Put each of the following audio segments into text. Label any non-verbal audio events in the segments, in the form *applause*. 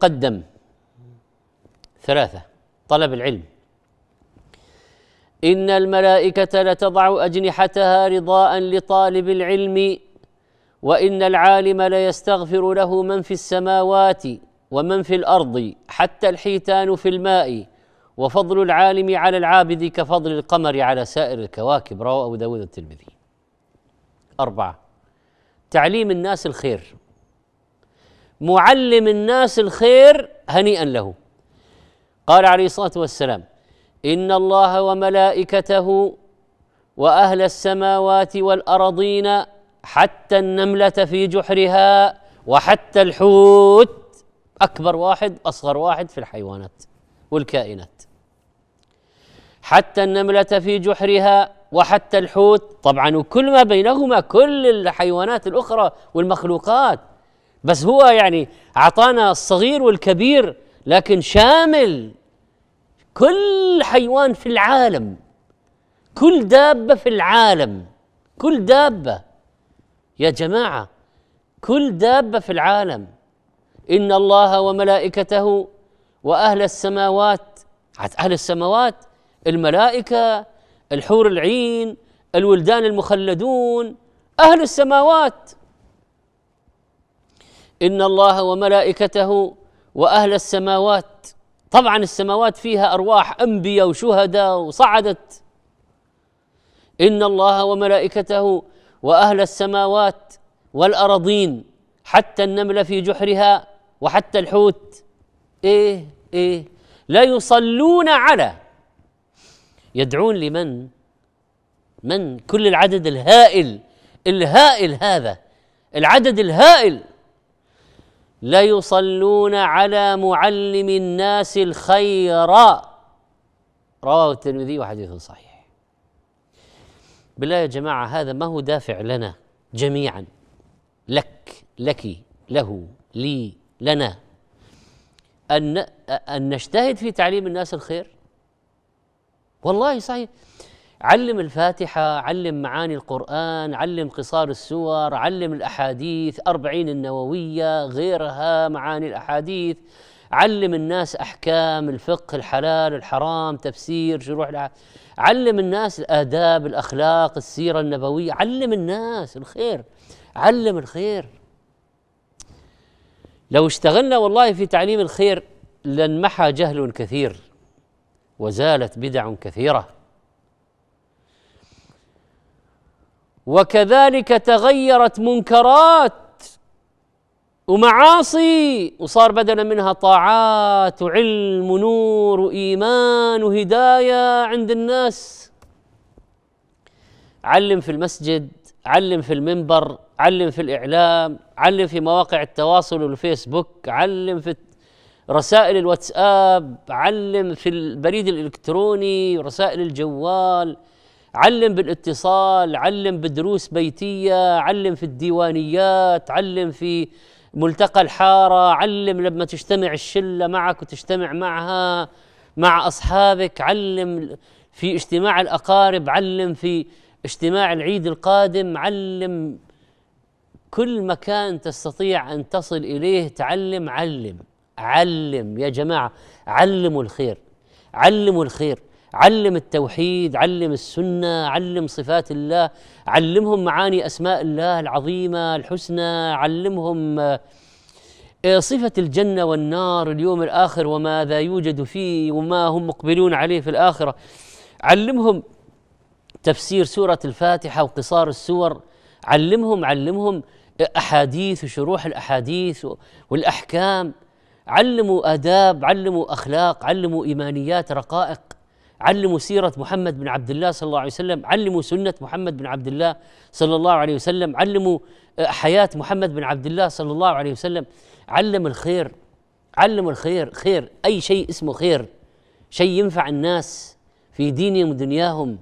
قدم ثلاثة طلب العلم إن الملائكة لتضع أجنحتها رضاء لطالب العلم وإن العالم ليستغفر له من في السماوات ومن في الأرض حتى الحيتان في الماء وفضل العالم على العابد كفضل القمر على سائر الكواكب رواه أبو داود الترمذي أربعة تعليم الناس الخير معلم الناس الخير هنيئا له قال عليه الصلاه والسلام ان الله وملائكته واهل السماوات والارضين حتى النمله في جحرها وحتى الحوت اكبر واحد اصغر واحد في الحيوانات والكائنات حتى النمله في جحرها وحتى الحوت طبعا وكل ما بينهما كل الحيوانات الاخرى والمخلوقات بس هو يعني اعطانا الصغير والكبير لكن شامل كل حيوان في العالم كل دابه في العالم كل دابه يا جماعه كل دابه في العالم ان الله وملائكته واهل السماوات اهل السماوات الملائكه الحور العين الولدان المخلدون اهل السماوات ان الله وملائكته واهل السماوات طبعا السماوات فيها ارواح انبياء وشهداء وصعدت ان الله وملائكته واهل السماوات والارضين حتى النمل في جحرها وحتى الحوت ايه ايه لا يصلون على يدعون لمن من كل العدد الهائل الهائل هذا العدد الهائل ليصلون على معلم الناس الخير رواه الترمذي وحديث صحيح بالله يا جماعه هذا ما هو دافع لنا جميعا لك لك له لي لنا ان ان نجتهد في تعليم الناس الخير والله صحيح علم الفاتحة علم معاني القرآن علم قصار السور علم الأحاديث أربعين النووية غيرها معاني الأحاديث علم الناس أحكام الفقه الحلال الحرام تفسير شروح علم الناس الآداب الأخلاق السيرة النبوية علم الناس الخير علم الخير لو اشتغلنا والله في تعليم الخير لانمحى جهل كثير وزالت بدع كثيره وكذلك تغيرت منكرات ومعاصي وصار بدلا منها طاعات وعلم ونور وإيمان وهداية عند الناس علم في المسجد علم في المنبر علم في الإعلام علم في مواقع التواصل والفيسبوك علم في رسائل الواتساب علم في البريد الإلكتروني رسائل الجوال علم بالاتصال علم بدروس بيتيه علم في الديوانيات علم في ملتقى الحاره علم لما تجتمع الشله معك وتجتمع معها مع اصحابك علم في اجتماع الاقارب علم في اجتماع العيد القادم علم كل مكان تستطيع ان تصل اليه تعلم علم علم يا جماعه علموا الخير علموا الخير علم التوحيد علم السنه علم صفات الله علمهم معاني اسماء الله العظيمه الحسنى علمهم آه، صفه الجنه والنار اليوم الاخر وماذا يوجد فيه وما هم مقبلون عليه في الاخره علمهم تفسير سوره الفاتحه وقصار السور علمهم علمهم آه، احاديث وشروح الاحاديث والاحكام علموا اداب علموا اخلاق علموا ايمانيات رقائق علموا سيرة محمد بن عبد الله صلى الله عليه وسلم علموا سنة محمد بن عبد الله صلى الله عليه وسلم علموا آه، حياة محمد بن عبد الله صلى الله عليه وسلم علم الخير علم الخير خير أي شيء اسمه خير شيء ينفع الناس في دينهم ودنياهم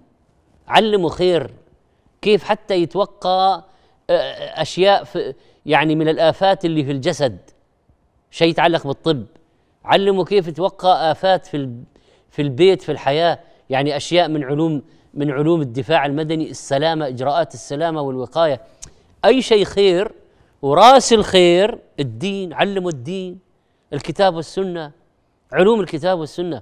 علموا خير كيف حتى يتوقى آه، آه، أشياء في يعني من الآفات اللي في الجسد شيء يتعلق بالطب علموا كيف يتوقى آفات في في البيت في الحياه يعني اشياء من علوم من علوم الدفاع المدني السلامه اجراءات السلامه والوقايه اي شيء خير وراس الخير الدين علموا الدين الكتاب والسنه علوم الكتاب والسنه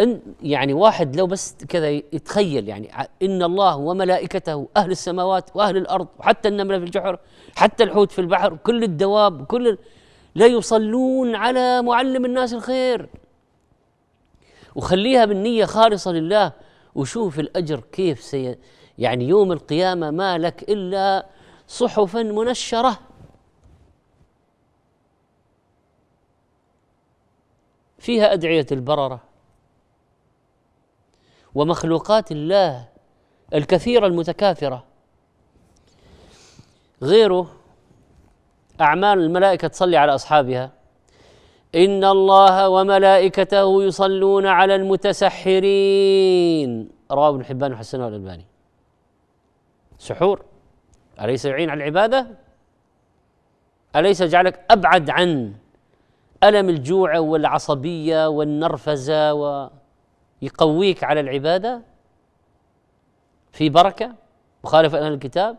ان يعني واحد لو بس كذا يتخيل يعني ان الله وملائكته اهل السماوات واهل الارض وحتى النمله في الجحر حتى الحوت في البحر كل الدواب كل لا يصلون على معلم الناس الخير وخليها بالنية خالصة لله وشوف الأجر كيف سي يعني يوم القيامة ما لك إلا صحفا منشرة فيها أدعية البررة ومخلوقات الله الكثيرة المتكاثرة غيره أعمال الملائكة تصلي على أصحابها إن الله وملائكته يصلون على المتسحرين رواه ابن حبان وحسن الألباني سحور أليس يعين على العبادة؟ أليس يجعلك أبعد عن ألم الجوع والعصبية والنرفزة ويقويك على العبادة في بركة مخالف أهل الكتاب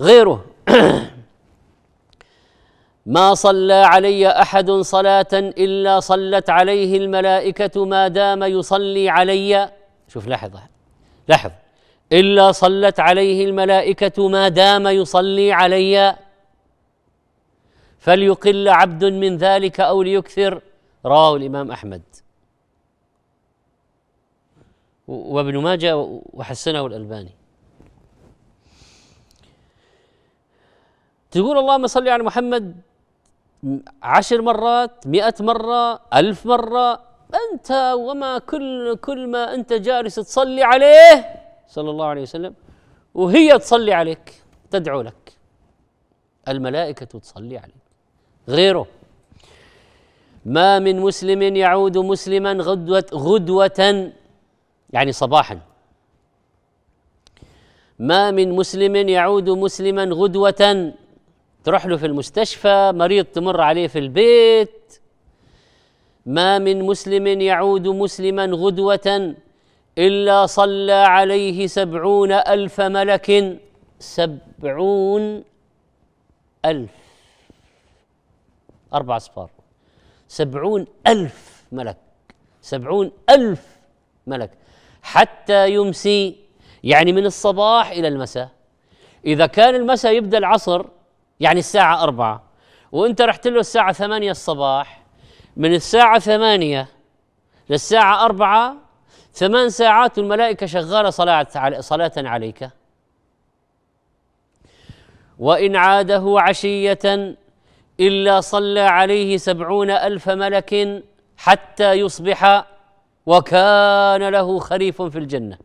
غيره *clears throat* ما صلى علي احد صلاه الا صلت عليه الملائكه ما دام يصلي علي شوف لاحظ لاحظ الا صلت عليه الملائكه ما دام يصلي علي فليقل عبد من ذلك او ليكثر رواه الامام احمد وابن ماجه وحسنه الالباني تقول اللهم صل على محمد عشر مرات مئة مرة ألف مرة أنت وما كل كل ما أنت جالس تصلي عليه صلى الله عليه وسلم وهي تصلي عليك تدعو لك الملائكة تصلي عليك غيره ما من مسلم يعود مسلما غدوة غدوة يعني صباحا ما من مسلم يعود مسلما غدوة تروح له في المستشفى مريض تمر عليه في البيت ما من مسلم يعود مسلما غدوة إلا صلى عليه سبعون ألف ملك سبعون ألف أربع أصفار سبعون ألف ملك سبعون ألف ملك حتى يمسي يعني من الصباح إلى المساء إذا كان المساء يبدأ العصر يعني الساعة أربعة وأنت رحت له الساعة ثمانية الصباح من الساعة ثمانية للساعة أربعة ثمان ساعات والملائكة شغالة صلاة صلاة عليك وإن عاده عشية إلا صلى عليه سبعون ألف ملك حتى يصبح وكان له خريف في الجنة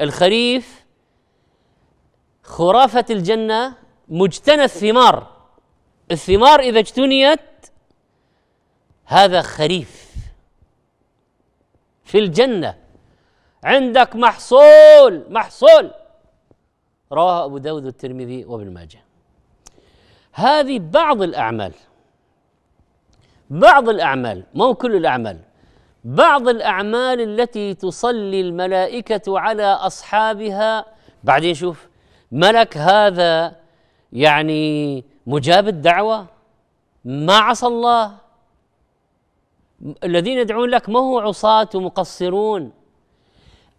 الخريف خرافة الجنة مجتنى الثمار الثمار إذا اجتنيت هذا خريف في الجنة عندك محصول محصول رواه أبو داود والترمذي وابن ماجه هذه بعض الأعمال بعض الأعمال مو كل الأعمال بعض الأعمال التي تصلي الملائكة على أصحابها بعدين شوف ملك هذا يعني مجاب الدعوه ما عصى الله الذين يدعون لك ما هو عصاة ومقصرون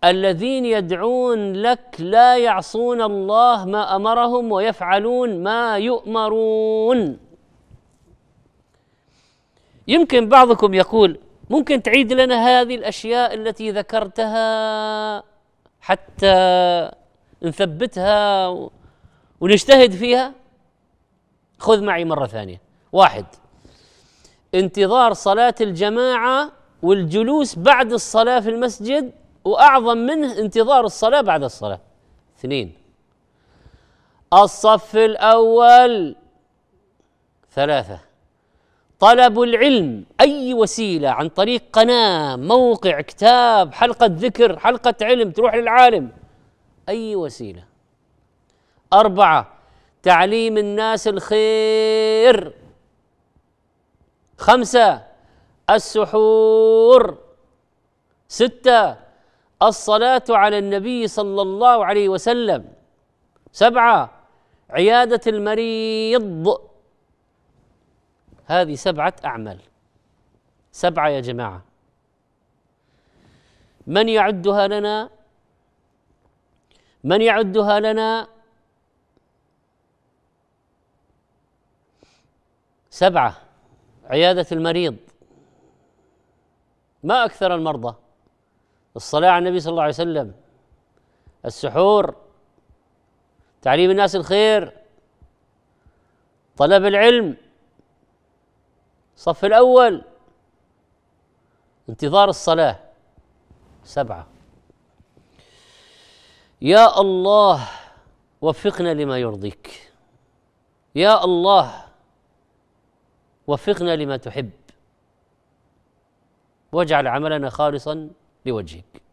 الذين يدعون لك لا يعصون الله ما امرهم ويفعلون ما يؤمرون يمكن بعضكم يقول ممكن تعيد لنا هذه الاشياء التي ذكرتها حتى نثبتها ونجتهد فيها خذ معي مره ثانيه واحد انتظار صلاه الجماعه والجلوس بعد الصلاه في المسجد واعظم منه انتظار الصلاه بعد الصلاه اثنين الصف الاول ثلاثه طلب العلم اي وسيله عن طريق قناه موقع كتاب حلقه ذكر حلقه علم تروح للعالم اي وسيله أربعة تعليم الناس الخير خمسة السحور ستة الصلاة على النبي صلى الله عليه وسلم سبعة عيادة المريض هذه سبعة أعمال سبعة يا جماعة من يعدها لنا؟ من يعدها لنا؟ سبعة عيادة المريض ما أكثر المرضى الصلاة على النبي صلى الله عليه وسلم السحور تعليم الناس الخير طلب العلم الصف الأول انتظار الصلاة سبعة يا الله وفقنا لما يرضيك يا الله وفقنا لما تحب واجعل عملنا خالصا لوجهك